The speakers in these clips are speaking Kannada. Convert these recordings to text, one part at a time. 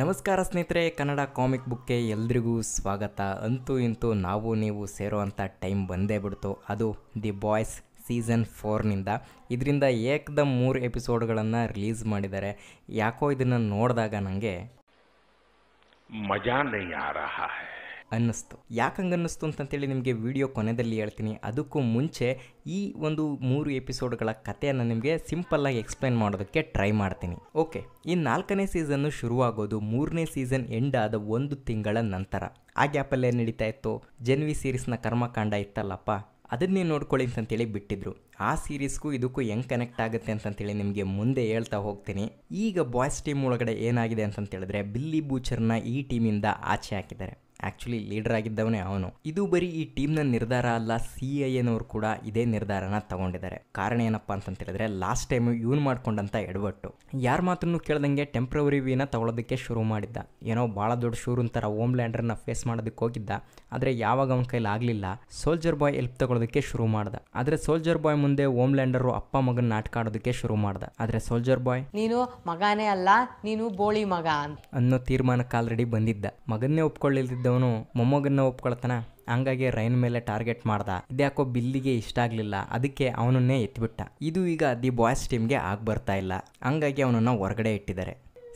ನಮಸ್ಕಾರ ಸ್ನೇಹಿತರೆ ಕನ್ನಡ ಕಾಮಿಕ್ ಬುಕ್ಗೆ ಎಲ್ರಿಗೂ ಸ್ವಾಗತ ಅಂತೂ ಇಂತೂ ನಾವು ನೀವು ಸೇರುವಂಥ ಟೈಮ್ ಬಂದೇ ಬಿಡ್ತು ಅದು ದಿ ಬಾಯ್ಸ್ ಸೀಸನ್ ಫೋರ್ನಿಂದ ಇದರಿಂದ ಏಕದಮ್ ಮೂರು ಎಪಿಸೋಡ್ಗಳನ್ನು ರಿಲೀಸ್ ಮಾಡಿದ್ದಾರೆ ಯಾಕೋ ಇದನ್ನು ನೋಡಿದಾಗ ನನಗೆ ಮಜಾ ಹೈ ಅನ್ನಿಸ್ತು ಯಾಕಂಗೆ ಅನ್ನಿಸ್ತು ಅಂತಂತೇಳಿ ನಿಮಗೆ ವಿಡಿಯೋ ಕೊನೆಯಲ್ಲಿ ಹೇಳ್ತೀನಿ ಅದಕ್ಕೂ ಮುಂಚೆ ಈ ಒಂದು ಮೂರು ಎಪಿಸೋಡ್ಗಳ ಕಥೆಯನ್ನು ನಿಮಗೆ ಸಿಂಪಲ್ಲಾಗಿ ಎಕ್ಸ್ಪ್ಲೈನ್ ಮಾಡೋದಕ್ಕೆ ಟ್ರೈ ಮಾಡ್ತೀನಿ ಓಕೆ ಈ ನಾಲ್ಕನೇ ಸೀಸನ್ನು ಶುರುವಾಗೋದು ಮೂರನೇ ಸೀಸನ್ ಎಂಡ್ ಆದ ಒಂದು ತಿಂಗಳ ನಂತರ ಆ ಏನು ನಡೀತಾ ಇತ್ತು ಜೆನ್ವಿ ಸೀರೀಸ್ನ ಕರ್ಮಕಾಂಡ ಇತ್ತಲ್ಲಪ್ಪ ಅದನ್ನೇ ನೋಡ್ಕೊಳ್ಳಿ ಅಂತಂತೇಳಿ ಬಿಟ್ಟಿದ್ರು ಆ ಸೀರೀಸ್ಗೂ ಇದಕ್ಕೂ ಹೆಂಗ್ ಕನೆಕ್ಟ್ ಆಗುತ್ತೆ ಅಂತಂತೇಳಿ ನಿಮಗೆ ಮುಂದೆ ಹೇಳ್ತಾ ಹೋಗ್ತೀನಿ ಈಗ ಬಾಯ್ಸ್ ಟೀಮ್ ಒಳಗಡೆ ಏನಾಗಿದೆ ಅಂತಂತೇಳಿದ್ರೆ ಬಿಲ್ಲಿ ಬೂಚರ್ನ ಈ ಟೀಮಿಂದ ಆಚೆ ಹಾಕಿದ್ದಾರೆ ಆ್ಯಕ್ಚುಲಿ ಲೀಡರ್ ಆಗಿದ್ದವನೇ ಅವನು ಇದು ಬರೀ ಈ ಟೀಮ್ನ ನಿರ್ಧಾರ ಅಲ್ಲ ಸಿ ಐ ಕೂಡ ಇದೇ ನಿರ್ಧಾರನ ತಗೊಂಡಿದ್ದಾರೆ ಕಾರಣ ಏನಪ್ಪ ಅಂತ ಹೇಳಿದ್ರೆ ಲಾಸ್ಟ್ ಟೈಮ್ ಇವ್ನು ಮಾಡ್ಕೊಂಡಂತ ಎಡವಟ್ಟು ಯಾರ ಮಾತನ್ನು ಕೇಳ್ದಂಗೆ ಟೆಂಪ್ರವರಿ ವಿನ ತಗೊಳೋದಕ್ಕೆ ಶುರು ಮಾಡಿದ್ದ ಏನೋ ಭಾಳ ದೊಡ್ಡ ಶೂರು ಥರ ಓಮ್ ಲ್ಯಾಂಡರ್ನ ಫೇಸ್ ಮಾಡೋದಕ್ಕೆ ಹೋಗಿದ್ದ ಆದರೆ ಯಾವಾಗ ಅವನ ಕೈಲಿ ಆಗಲಿಲ್ಲ ಸೋಲ್ಜರ್ ಬಾಯ್ ಎಲ್ಪ್ ತಗೊಳೋದಕ್ಕೆ ಶುರು ಮಾಡ್ದ ಆದರೆ ಸೋಲ್ಜರ್ ಬಾಯ್ ಮುಂದೆ ಓಮ್ ಲ್ಯಾಂಡರು ಅಪ್ಪ ಮಗನ ನಾಟಕ ಆಡೋದಕ್ಕೆ ಶುರು ಮಾಡ್ದ ಆದರೆ ಸೋಲ್ಜರ್ ಬಾಯ್ ನೀನು ಮಗನೇ ಅಲ್ಲ ನೀನು ಬೋಳಿ ಮಗ ಅನ್ನೋ ತೀರ್ಮಾನಕ್ಕೆ ಆಲ್ರೆಡಿ ಬಂದಿದ್ದ ಮಗನ್ನೇ ಒಪ್ಕೊಳ್ಳಿಲ್ದಿದ್ದ ಇದ್ದವನು ಮೊಮ್ಮಗನ್ನ ಒಪ್ಕೊಳ್ತಾನ ಹಂಗಾಗಿ ರೈನ್ ಮೇಲೆ ಟಾರ್ಗೆಟ್ ಮಾಡ್ದ ಇದ್ಯಾಕೋ ಬಿಲ್ಲಿಗೆ ಇಷ್ಟ ಆಗ್ಲಿಲ್ಲ ಅದಕ್ಕೆ ಅವನನ್ನೇ ಎತ್ತಿಬಿಟ್ಟ ಇದು ಈಗ ದಿ ಬಾಯ್ಸ್ ಟೀಮ್ಗೆ ಆಗಿ ಬರ್ತಾ ಇಲ್ಲ ಹಂಗಾಗಿ ಅವನನ್ನ ಹೊರಗಡೆ ಇಟ್ಟಿದ್ದಾರೆ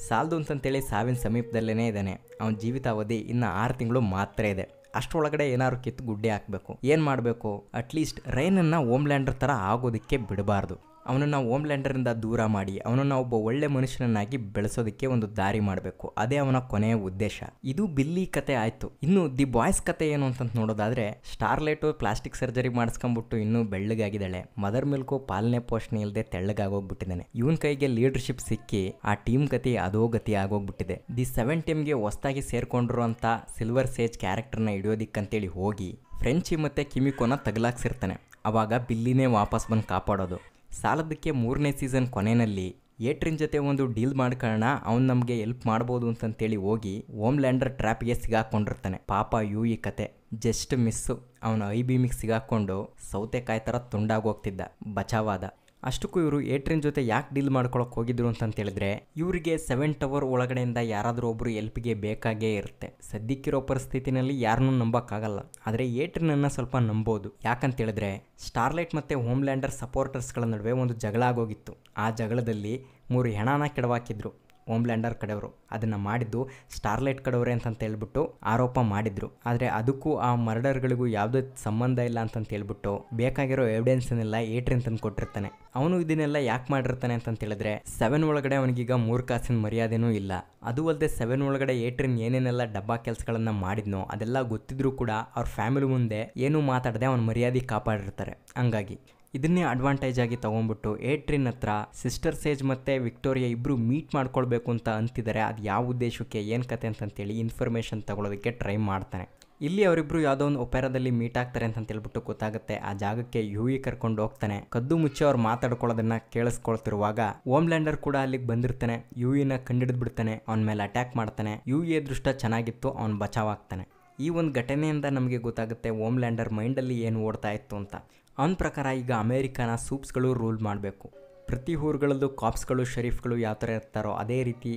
ಸಾಲದು ಅಂತೇಳಿ ಸಾವಿನ ಸಮೀಪದಲ್ಲೇ ಇದ್ದಾನೆ ಅವನ ಜೀವಿತಾವಧಿ ಇನ್ನು ಆರು ತಿಂಗಳು ಮಾತ್ರ ಇದೆ ಅಷ್ಟೊಳಗಡೆ ಏನಾದ್ರು ಕಿತ್ತು ಗುಡ್ಡೆ ಹಾಕಬೇಕು ಏನು ಮಾಡಬೇಕು ಅಟ್ಲೀಸ್ಟ್ ರೈನನ್ನು ಹೋಮ್ಲ್ಯಾಂಡರ್ ಥರ ಆಗೋದಕ್ಕೆ ಬಿಡಬಾರ್ದು ಅವನನ್ನು ಓಮ್ ಲ್ಯಾಂಡರಿಂದ ದೂರ ಮಾಡಿ ಅವನನ್ನು ಒಬ್ಬ ಒಳ್ಳೆ ಮನುಷ್ಯನನ್ನಾಗಿ ಬೆಳೆಸೋದಕ್ಕೆ ಒಂದು ದಾರಿ ಮಾಡಬೇಕು ಅದೇ ಅವನ ಕೊನೆಯ ಉದ್ದೇಶ ಇದು ಬಿಲ್ಲಿ ಕತೆ ಆಯಿತು ಇನ್ನು ದಿ ಬಾಯ್ಸ್ ಕತೆ ಏನು ಅಂತ ನೋಡೋದಾದ್ರೆ ಸ್ಟಾರ್ಲೈಟು ಪ್ಲಾಸ್ಟಿಕ್ ಸರ್ಜರಿ ಮಾಡಿಸ್ಕೊಂಡ್ಬಿಟ್ಟು ಇನ್ನೂ ಬೆಳ್ಳಗಾಗಿದ್ದಾಳೆ ಮದರ್ ಮಿಲ್ಕು ಪಾಲನೆ ಪೋಷಣೆ ಇಲ್ಲದೆ ತೆಳ್ಳಗಾಗೋಗ್ಬಿಟ್ಟಿದ್ದಾನೆ ಇವನ್ ಕೈಗೆ ಲೀಡರ್ಶಿಪ್ ಸಿಕ್ಕಿ ಆ ಟೀಮ್ ಕತೆ ಅದೋ ಗತಿ ಆಗೋಗ್ಬಿಟ್ಟಿದೆ ದಿ ಸೆವೆನ್ ಟೀಮ್ಗೆ ಹೊಸದಾಗಿ ಸೇರ್ಕೊಂಡಿರುವಂಥ ಸಿಲ್ವರ್ ಸೇಜ್ ಕ್ಯಾರೆಕ್ಟರ್ನ ಹಿಡಿಯೋದಿಕ್ಕಂತೇಳಿ ಹೋಗಿ ಫ್ರೆಂಚಿ ಮತ್ತು ಕಿಮಿಕೋನ ತಗಲಾಕ್ಸಿರ್ತಾನೆ ಅವಾಗ ಬಿಲ್ಲಿನೇ ವಾಪಸ್ ಬಂದು ಕಾಪಾಡೋದು ಸಾಲದಕ್ಕೆ ಮೂರನೇ ಸೀಸನ್ ಕೊನೆಯಲ್ಲಿ ಏಟ್ರಿನ್ ಜೊತೆ ಒಂದು ಡೀಲ್ ಮಾಡ್ಕೊಳ್ಳೋಣ ಅವ್ನು ನಮಗೆ ಎಲ್ಪ್ ಮಾಡ್ಬೋದು ಅಂತಂತೇಳಿ ಹೋಗಿ ಓಮ್ ಲ್ಯಾಂಡರ್ ಟ್ರ್ಯಾಪ್ಗೆ ಸಿಗಾಕೊಂಡಿರ್ತಾನೆ ಪಾಪ ಯು ಈ ಕತೆ ಜಸ್ಟ್ ಮಿಸ್ಸು ಅವನ ಐ ಬೀಮಿಗೆ ಸಿಗಾಕೊಂಡು ಸೌತೆಕಾಯಿ ಥರ ತುಂಡಾಗೋಗ್ತಿದ್ದ ಬಚಾವಾದ ಅಷ್ಟಕ್ಕೂ ಇವರು ಏಟ್ರಿನ್ ಜೊತೆ ಯಾಕೆ ಡೀಲ್ ಮಾಡ್ಕೊಳಕ್ಕೆ ಹೋಗಿದ್ರು ಅಂತಂತೇಳಿದ್ರೆ ಇವರಿಗೆ ಸೆವೆನ್ ಟವರ್ ಒಳಗಡೆಯಿಂದ ಯಾರಾದರೂ ಒಬ್ಬರು ಎಲ್ಪಿಗೆ ಬೇಕಾಗೇ ಇರುತ್ತೆ ಸದ್ಯಕ್ಕಿರೋ ಪರಿಸ್ಥಿತಿನಲ್ಲಿ ಯಾರನ್ನೂ ನಂಬಕ್ಕಾಗಲ್ಲ ಆದರೆ ಏಟ್ರಿನನ್ನು ಸ್ವಲ್ಪ ನಂಬೋದು ಯಾಕಂತೇಳಿದ್ರೆ ಸ್ಟಾರ್ಲೈಟ್ ಮತ್ತು ಹೋಮ್ಲ್ಯಾಂಡರ್ ಸಪೋರ್ಟರ್ಸ್ಗಳ ನಡುವೆ ಒಂದು ಜಗಳ ಆಗೋಗಿತ್ತು ಆ ಜಗಳದಲ್ಲಿ ಮೂರು ಹೆಣನ ಕೆಡವಾಕಿದ್ರು ಓಮ್ ಲ್ಯಾಂಡರ್ ಕಡೆಯವರು ಅದನ್ನು ಮಾಡಿದ್ದು ಸ್ಟಾರ್ಲೈಟ್ ಕಡೆಯವರೇ ಅಂತಂತ ಹೇಳ್ಬಿಟ್ಟು ಆರೋಪ ಮಾಡಿದ್ರು ಆದರೆ ಅದಕ್ಕೂ ಆ ಮರ್ಡರ್ಗಳಿಗೂ ಯಾವುದೇ ಸಂಬಂಧ ಇಲ್ಲ ಅಂತಂತ ಹೇಳ್ಬಿಟ್ಟು ಬೇಕಾಗಿರೋ ಎವಿಡೆನ್ಸನ್ನೆಲ್ಲ ಏಟ್ರಿನ್ ಅಂತಂದು ಕೊಟ್ಟಿರ್ತಾನೆ ಅವನು ಇದನ್ನೆಲ್ಲ ಯಾಕೆ ಮಾಡಿರ್ತಾನೆ ಅಂತಂತ ಹೇಳಿದ್ರೆ ಸೆವೆನ್ ಒಳಗಡೆ ಅವನಿಗೀಗ ಮೂರು ಕಾಸಿನ ಮರ್ಯಾದೆನೂ ಇಲ್ಲ ಅದು ಅಲ್ಲದೆ ಸೆವೆನ್ ಒಳಗಡೆ ಏಟ್ರಿನ್ ಏನೇನೆಲ್ಲ ಡಬ್ಬಾ ಕೆಲಸಗಳನ್ನು ಮಾಡಿದ್ನೋ ಅದೆಲ್ಲ ಗೊತ್ತಿದ್ರೂ ಕೂಡ ಅವ್ರ ಫ್ಯಾಮಿಲಿ ಮುಂದೆ ಏನೂ ಮಾತಾಡದೆ ಅವನ ಮರ್ಯಾದೆ ಕಾಪಾಡಿರ್ತಾರೆ ಹಂಗಾಗಿ ಇದನ್ನೇ ಅಡ್ವಾಂಟೇಜ್ ಆಗಿ ತೊಗೊಂಡ್ಬಿಟ್ಟು ಏಟ್ರಿನ್ ಹತ್ರ ಸಿಸ್ಟರ್ ಸೇಜ್ ಮತ್ತೆ ವಿಕ್ಟೋರಿಯಾ ಇಬ್ರು ಮೀಟ್ ಮಾಡ್ಕೊಳ್ಬೇಕು ಅಂತ ಅಂತಿದ್ದಾರೆ ಅದು ಯಾವ ಉದ್ದೇಶಕ್ಕೆ ಏನು ಕತೆ ಅಂತೇಳಿ ಇನ್ಫಾರ್ಮೇಶನ್ ತಗೊಳ್ಳೋದಕ್ಕೆ ಟ್ರೈ ಮಾಡ್ತಾನೆ ಇಲ್ಲಿ ಅವರಿಬ್ರು ಯಾವುದೋ ಒಂದು ಒಪೆರಾದಲ್ಲಿ ಮೀಟ್ ಆಗ್ತಾರೆ ಅಂತ ಹೇಳ್ಬಿಟ್ಟು ಗೊತ್ತಾಗುತ್ತೆ ಆ ಜಾಗಕ್ಕೆ ಯುವಿ e ಕರ್ಕೊಂಡು ಹೋಗ್ತಾನೆ ಕದ್ದು ಮುಚ್ಚಿ ಅವ್ರು ಮಾತಾಡ್ಕೊಳ್ಳೋದನ್ನ ಕೇಳಿಸ್ಕೊಳ್ತಿರುವಾಗ ಲ್ಯಾಂಡರ್ ಕೂಡ ಅಲ್ಲಿಗೆ ಬಂದಿರ್ತಾನೆ ಯುವಿನ e ಕಂಡಿಡಿದ್ ಬಿಡ್ತಾನೆ ಅವನ ಮೇಲೆ ಅಟ್ಯಾಕ್ ಮಾಡ್ತಾನೆ ಯುವಿಯ e ದೃಷ್ಟ ಚೆನ್ನಾಗಿತ್ತು ಬಚಾವ್ ಬಚಾವಾಗ್ತಾನೆ ಈ ಒಂದು ಘಟನೆಯಿಂದ ನಮಗೆ ಗೊತ್ತಾಗುತ್ತೆ ಲ್ಯಾಂಡರ್ ಮೈಂಡಲ್ಲಿ ಏನು ಓಡ್ತಾ ಇತ್ತು ಅಂತ ಅವನ ಪ್ರಕಾರ ಈಗ ಅಮೇರಿಕಾನ ಸೂಪ್ಸ್ಗಳು ರೂಲ್ ಮಾಡಬೇಕು ಪ್ರತಿ ಊರುಗಳಲ್ಲೂ ಕಾಪ್ಸ್ಗಳು ಶರೀಫ್ಗಳು ಯಾವ ಥರ ಇರ್ತಾರೋ ಅದೇ ರೀತಿ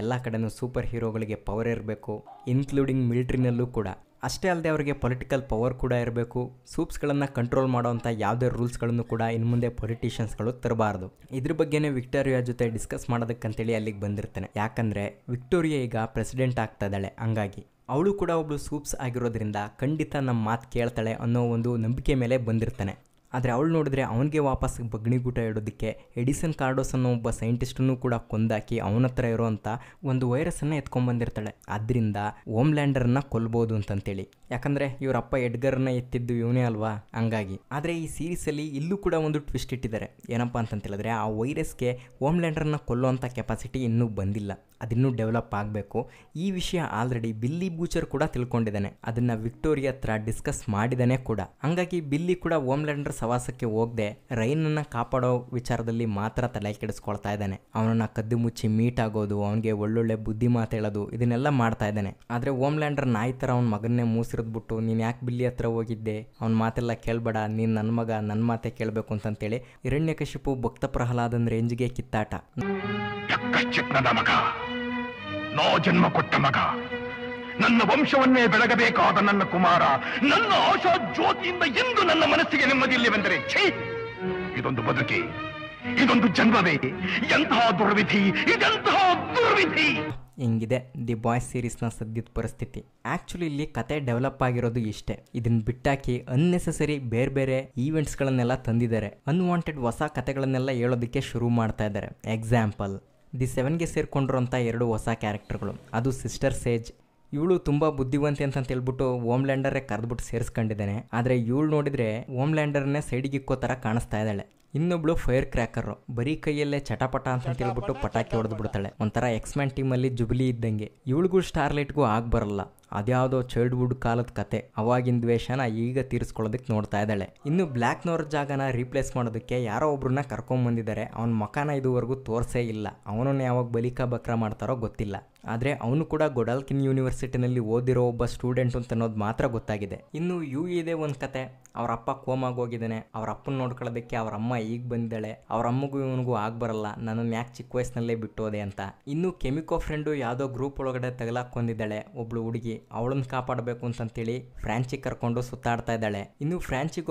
ಎಲ್ಲ ಕಡೆನೂ ಸೂಪರ್ ಹೀರೋಗಳಿಗೆ ಪವರ್ ಇರಬೇಕು ಇನ್ಕ್ಲೂಡಿಂಗ್ ಮಿಲ್ಟ್ರಿನಲ್ಲೂ ಕೂಡ ಅಷ್ಟೇ ಅಲ್ಲದೆ ಅವರಿಗೆ ಪೊಲಿಟಿಕಲ್ ಪವರ್ ಕೂಡ ಇರಬೇಕು ಸೂಪ್ಸ್ಗಳನ್ನು ಕಂಟ್ರೋಲ್ ಮಾಡೋವಂಥ ಯಾವುದೇ ರೂಲ್ಸ್ಗಳನ್ನು ಕೂಡ ಇನ್ನು ಮುಂದೆ ಪೊಲಿಟಿಷಿಯನ್ಸ್ಗಳು ತರಬಾರ್ದು ಇದ್ರ ಬಗ್ಗೆನೇ ವಿಕ್ಟೋರಿಯಾ ಜೊತೆ ಡಿಸ್ಕಸ್ ಮಾಡೋದಕ್ಕಂತೇಳಿ ಅಲ್ಲಿಗೆ ಬಂದಿರ್ತಾನೆ ಯಾಕಂದರೆ ವಿಕ್ಟೋರಿಯಾ ಈಗ ಪ್ರೆಸಿಡೆಂಟ್ ಆಗ್ತಾ ಇದ್ದಾಳೆ ಹಂಗಾಗಿ ಅವಳು ಕೂಡ ಒಬ್ಬಳು ಸೂಪ್ಸ್ ಆಗಿರೋದ್ರಿಂದ ಖಂಡಿತ ನಮ್ಮ ಮಾತು ಕೇಳ್ತಾಳೆ ಅನ್ನೋ ಒಂದು ನಂಬಿಕೆ ಮೇಲೆ ಬಂದಿರ್ತಾನೆ ಆದರೆ ಅವಳು ನೋಡಿದ್ರೆ ಅವನಿಗೆ ವಾಪಸ್ ಬಗ್ನಿಗೂಟ ಇಡೋದಕ್ಕೆ ಎಡಿಸನ್ ಕಾರ್ಡೋಸ್ ಅನ್ನೋ ಒಬ್ಬ ಸೈಂಟಿಸ್ಟನ್ನು ಕೂಡ ಕೊಂದಾಕಿ ಅವನ ಹತ್ರ ಇರೋವಂಥ ಒಂದು ವೈರಸನ್ನು ಎತ್ಕೊಂಡ್ಬಂದಿರ್ತಾಳೆ ಅದರಿಂದ ಹೋಮ್ಲ್ಯಾಂಡರನ್ನ ಕೊಲ್ಬೋದು ಅಂತಂತೇಳಿ ಯಾಕಂದರೆ ಇವರಪ್ಪ ಎಡ್ಗರ್ನ ಎತ್ತಿದ್ದು ಇವನೇ ಅಲ್ವಾ ಹಂಗಾಗಿ ಆದರೆ ಈ ಸೀರೀಸಲ್ಲಿ ಇಲ್ಲೂ ಕೂಡ ಒಂದು ಟ್ವಿಸ್ಟ್ ಇಟ್ಟಿದ್ದಾರೆ ಏನಪ್ಪ ಅಂತಂತೇಳಿದ್ರೆ ಆ ವೈರಸ್ಗೆ ಹೋಮ್ಲ್ಯಾಂಡರ್ನ ಕೊಲ್ಲುವಂಥ ಕೆಪಾಸಿಟಿ ಇನ್ನೂ ಬಂದಿಲ್ಲ ಅದಿನ್ನೂ ಡೆವಲಪ್ ಆಗಬೇಕು ಈ ವಿಷಯ ಆಲ್ರೆಡಿ ಬಿಲ್ಲಿ ಬೂಚರ್ ಕೂಡ ತಿಳ್ಕೊಂಡಿದ್ದಾನೆ ಅದನ್ನು ವಿಕ್ಟೋರಿಯಾ ಹತ್ರ ಡಿಸ್ಕಸ್ ಮಾಡಿದಾನೆ ಕೂಡ ಹಂಗಾಗಿ ಬಿಲ್ಲಿ ಕೂಡ ಲ್ಯಾಂಡರ್ ಸವಾಸಕ್ಕೆ ಹೋಗದೆ ರೈನನ್ನು ಕಾಪಾಡೋ ವಿಚಾರದಲ್ಲಿ ಮಾತ್ರ ತಲೆ ಕೆಡಿಸ್ಕೊಳ್ತಾ ಇದ್ದಾನೆ ಅವನನ್ನು ಕದ್ದು ಮುಚ್ಚಿ ಮೀಟ್ ಆಗೋದು ಅವನಿಗೆ ಒಳ್ಳೊಳ್ಳೆ ಬುದ್ಧಿ ಮಾತು ಹೇಳೋದು ಇದನ್ನೆಲ್ಲ ಮಾಡ್ತಾ ಇದ್ದಾನೆ ಆದರೆ ಓಮ್ ಲ್ಯಾಂಡರ್ ನಾಯಿ ಥರ ಅವ್ನ ಮಗನ್ನೇ ಮೂಸಿರಿದ್ಬಿಟ್ಟು ನೀನು ಯಾಕೆ ಬಿಲ್ಲಿ ಹತ್ರ ಹೋಗಿದ್ದೆ ಅವ್ನ ಮಾತೆಲ್ಲ ಕೇಳಬೇಡ ನೀನು ನನ್ನ ಮಗ ನನ್ನ ಮಾತೆ ಕೇಳಬೇಕು ಅಂತಂತೇಳಿ ಹಿರಣ್ಯಕಶಿಪು ಭಕ್ತ ಪ್ರಹ್ಲಾದನ್ ರೇಂಜ್ಗೆ ಕಿತ್ತಾಟ ನೋ ಜನ್ಮ ಕೊಟ್ಟ ಮಗ ನನ್ನ ವಂಶವನ್ನೇ ಬೆಳಗಬೇಕಾದ ನನ್ನ ಕುಮಾರ ನನ್ನ ಆಶಾ ಜ್ಯೋತಿಯಿಂದ ಎಂದು ನನ್ನ ಮನಸ್ಸಿಗೆ ನೆಮ್ಮದಿಲ್ಲವೆಂದರೆ ಛೇ ಇದೊಂದು ಬದುಕಿ ಇದೊಂದು ಜನ್ಮವೇ ಎಂತಹ ದುರ್ವಿಧಿ ಇದೆಂತಹ ದುರ್ವಿಧಿ ಹಿಂಗಿದೆ ದಿ ಬಾಯ್ಸ್ ಸೀರೀಸ್ನ ಸದ್ಯದ ಪರಿಸ್ಥಿತಿ ಆ್ಯಕ್ಚುಲಿ ಇಲ್ಲಿ ಕತೆ ಡೆವಲಪ್ ಆಗಿರೋದು ಇಷ್ಟೇ ಇದನ್ನ ಬಿಟ್ಟಾಕಿ ಅನ್ನೆಸೆಸರಿ ಬೇರೆ ಬೇರೆ ಈವೆಂಟ್ಸ್ಗಳನ್ನೆಲ್ಲ ತಂದಿದ್ದಾರೆ ಅನ್ವಾಂಟೆಡ್ ಹೊಸ ಕತೆಗಳನ್ನೆಲ್ಲ ಹೇಳೋದಕ್ಕೆ ಶುರು ಮಾಡ್ತಾ ಇದ್ದಾರೆ ಎಕ್ಸಾಂಪಲ್ ದಿ ಸೆವೆನ್ಗೆ ಸೇರಿಕೊಂಡಿರೋಂಥ ಎರಡು ಹೊಸ ಕ್ಯಾರೆಕ್ಟರ್ಗಳು ಅದು ಸಿಸ್ಟರ್ ಸೇಜ್ ಇವಳು ತುಂಬ ಬುದ್ಧಿವಂತೆ ಅಂತ ಹೇಳ್ಬಿಟ್ಟು ಓಮ್ ಲ್ಯಾಂಡರೇ ಕರೆದ್ಬಿಟ್ಟು ಸೇರಿಸ್ಕೊಂಡಿದ್ದಾನೆ ಆದರೆ ಇವಳು ನೋಡಿದರೆ ಓಮ್ ಲ್ಯಾಂಡರ್ನೇ ಸೈಡಿಗೆ ಇಕ್ಕೋ ಥರ ಕಾಣಿಸ್ತಾ ಇದ್ದಾಳೆ ಇನ್ನೊಬ್ಳು ಫೈರ್ ಕ್ರ್ಯಾಕರ್ ಬರೀ ಕೈಯಲ್ಲೇ ಚಟಪಟ ಅಂತ ಹೇಳ್ಬಿಟ್ಟು ಪಟಾಕಿ ಹೊಡೆದ್ಬಿಡ್ತಾಳೆ ಬಿಡ್ತಾಳೆ ಒಂಥರ ಎಕ್ಸ್ಮ್ಯಾನ್ ಟೀಮಲ್ಲಿ ಜುಬ್ಲಿ ಇದ್ದಂಗೆ ಇವಳಿಗೂ ಸ್ಟಾರ್ಲೈಟ್ಗೂ ಆಗ ಬರಲ್ಲ ಅದ್ಯಾವುದೋ ಚೈಲ್ಡ್ಹುಡ್ ಕಾಲದ ಕತೆ ಅವಾಗಿನ ದ್ವೇಷನ ಈಗ ತೀರಿಸ್ಕೊಳ್ಳೋದಕ್ಕೆ ನೋಡ್ತಾ ಇದ್ದಾಳೆ ಇನ್ನು ಬ್ಲ್ಯಾಕ್ ನೋರ್ ಜಾಗನ ರೀಪ್ಲೇಸ್ ಮಾಡೋದಕ್ಕೆ ಯಾರೋ ಒಬ್ಬರನ್ನ ಕರ್ಕೊಂಡ್ ಬಂದಿದ್ದಾರೆ ಅವನ ಮಕಾನ ಇದುವರೆಗೂ ತೋರ್ಸೇ ಇಲ್ಲ ಅವನನ್ನು ಯಾವಾಗ ಬಲಿಕಾ ಬಕ್ರ ಮಾಡ್ತಾರೋ ಗೊತ್ತಿಲ್ಲ ಆದರೆ ಅವನು ಕೂಡ ಗೊಡಾಲ್ಕಿನ್ ಯೂನಿವರ್ಸಿಟಿನಲ್ಲಿ ಓದಿರೋ ಒಬ್ಬ ಸ್ಟೂಡೆಂಟ್ ಅಂತ ಅನ್ನೋದು ಮಾತ್ರ ಗೊತ್ತಾಗಿದೆ ಇನ್ನು ಯು ಇದೆ ಒಂದು ಕತೆ ಅವರ ಅಪ್ಪ ಕೋಮಾಗಿ ಹೋಗಿದ್ದಾನೆ ಅವರ ಅಪ್ಪನ ನೋಡ್ಕೊಳ್ಳೋದಕ್ಕೆ ಅವ್ರ ಅಮ್ಮ ಈಗ ಬಂದಿದ್ದಾಳೆ ಅವ್ರ ಅಮ್ಮಗೂ ಇವನಿಗೂ ಆಗ ಬರಲ್ಲ ಮ್ಯಾಕ್ ಚಿಕ್ಕ ವಯಸ್ಸಿನಲ್ಲೇ ಬಿಟ್ಟೋದೆ ಅಂತ ಇನ್ನು ಕೆಮಿಕೋ ಫ್ರೆಂಡು ಯಾವುದೋ ಗ್ರೂಪ್ ಒಳಗಡೆ ತಗಲಾಕೊಂದಿದ್ದಾಳೆ ಒಬ್ಳು ಹುಡುಗಿ ಅವಳನ್ನ ಕಾಪಾಡಬೇಕು ಅಂತೇಳಿ ಫ್ರಾನ್ಸಿ ಕರ್ಕೊಂಡು ಸುತ್ತಾಡ್ತಾ ಇದ್ದಾಳೆ ಇನ್ನು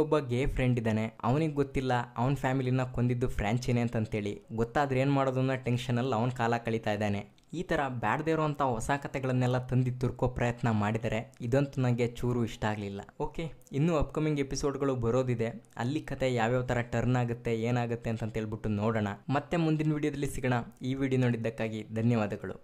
ಒಬ್ಬ ಗೇ ಫ್ರೆಂಡ್ ಇದ್ದಾನೆ ಅವನಿಗೆ ಗೊತ್ತಿಲ್ಲ ಅವನ ಫ್ಯಾಮಿಲಿನ ಕೊಂದಿದ್ದು ಫ್ರಾನ್ಸಿನೇ ಅಂತಂತೇಳಿ ಗೊತ್ತಾದ್ರೆ ಏನು ಮಾಡೋದನ್ನ ಟೆನ್ಷನಲ್ಲಿ ಅವನ ಕಾಲ ಕಳೀತಾ ಇದ್ದಾನೆ ಈ ಥರ ಬ್ಯಾಡ್ದೇ ಇರುವಂಥ ಹೊಸ ಕಥೆಗಳನ್ನೆಲ್ಲ ತಂದು ತುರ್ಕೋ ಪ್ರಯತ್ನ ಮಾಡಿದರೆ ಇದಂತೂ ನನಗೆ ಚೂರು ಇಷ್ಟ ಆಗಲಿಲ್ಲ ಓಕೆ ಇನ್ನೂ ಅಪ್ಕಮಿಂಗ್ ಎಪಿಸೋಡ್ಗಳು ಬರೋದಿದೆ ಅಲ್ಲಿ ಕತೆ ಯಾವ್ಯಾವ ಥರ ಟರ್ನ್ ಆಗುತ್ತೆ ಏನಾಗುತ್ತೆ ಅಂತಂತೇಳ್ಬಿಟ್ಟು ನೋಡೋಣ ಮತ್ತೆ ಮುಂದಿನ ವಿಡಿಯೋದಲ್ಲಿ ಸಿಗೋಣ ಈ ವಿಡಿಯೋ ನೋಡಿದ್ದಕ್ಕಾಗಿ ಧನ್ಯವಾದಗಳು